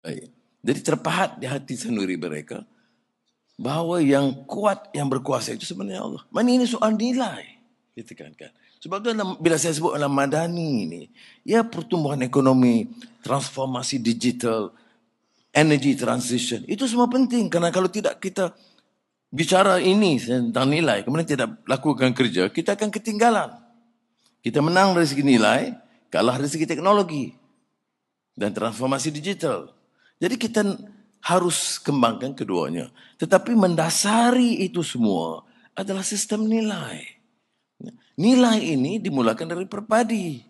Baik. Jadi terpahat di hati senuri mereka bahawa yang kuat yang berkuasa itu sebenarnya Allah. Mana ini soal nilai ditekankan. Kan. Sebab tu bila saya sebut dalam madani ini, ya pertumbuhan ekonomi, transformasi digital, energy transition, itu semua penting. Karena kalau tidak kita bicara ini tentang nilai, kemudian tidak lakukan kerja, kita akan ketinggalan. Kita menang dari segi nilai, kalah dari segi teknologi dan transformasi digital. Jadi kita harus kembangkan keduanya. Tetapi mendasari itu semua adalah sistem nilai. Nilai ini dimulakan dari perpadi.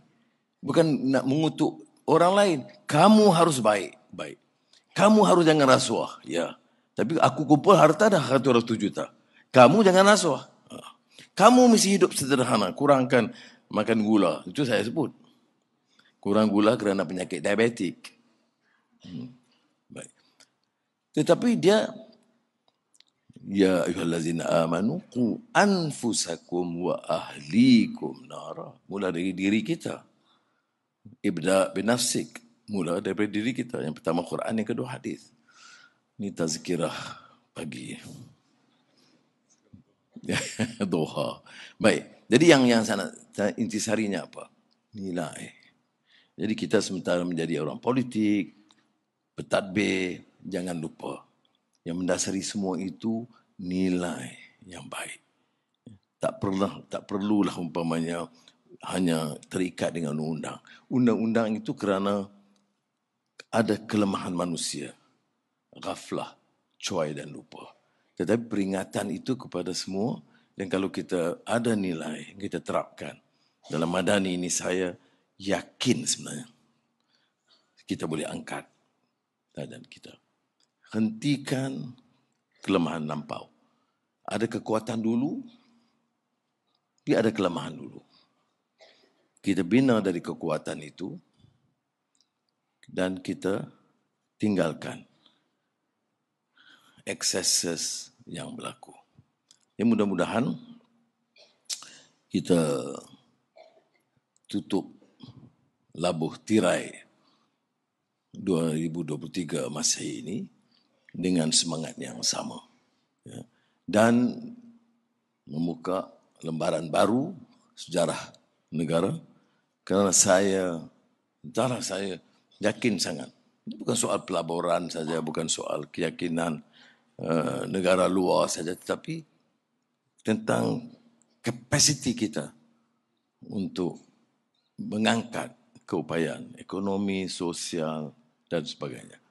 Bukan nak mengutuk orang lain. Kamu harus baik. baik. Kamu harus jangan rasuah. Ya. Tapi aku kumpul harta dah 100 juta. Kamu jangan rasuah. Ha. Kamu mesti hidup sederhana. Kurangkan makan gula. Itu saya sebut. Kurang gula kerana penyakit diabetik. Hmm. Baik. Tetapi dia ya ayyuhallazina amanu qu anfusakum wa ahlikum nara. Mula dari diri kita. Ibda binafsik. Mula dari diri kita. Yang pertama Quran, yang kedua hadis. Ini tazkirah pagi. Doha. Baik. Jadi yang yang sangat intisarinya apa? Nilai. Jadi kita sementara menjadi orang politik, Petadbir, jangan lupa. Yang mendasari semua itu nilai yang baik. Tak pernah tak perlulah umpamanya hanya terikat dengan undang-undang. Undang-undang itu kerana ada kelemahan manusia. Ghaflah, cuai dan lupa. Tetapi peringatan itu kepada semua dan kalau kita ada nilai kita terapkan dalam madani ini saya yakin sebenarnya kita boleh angkat dalam kita. Hentikan kelemahan lampau. Ada kekuatan dulu, dia ada kelemahan dulu. Kita bina dari kekuatan itu dan kita tinggalkan excesses yang berlaku. Ya mudah-mudahan kita tutup labuh tirai 2023 Masehi ini dengan semangat yang sama. Ya. Dan membuka lembaran baru sejarah negara kerana saya cara saya yakin sangat ini bukan soal pelaburan saja bukan soal keyakinan uh, negara luar saja tetapi tentang kapasiti kita untuk mengangkat keupayaan ekonomi sosial tāds pagaida.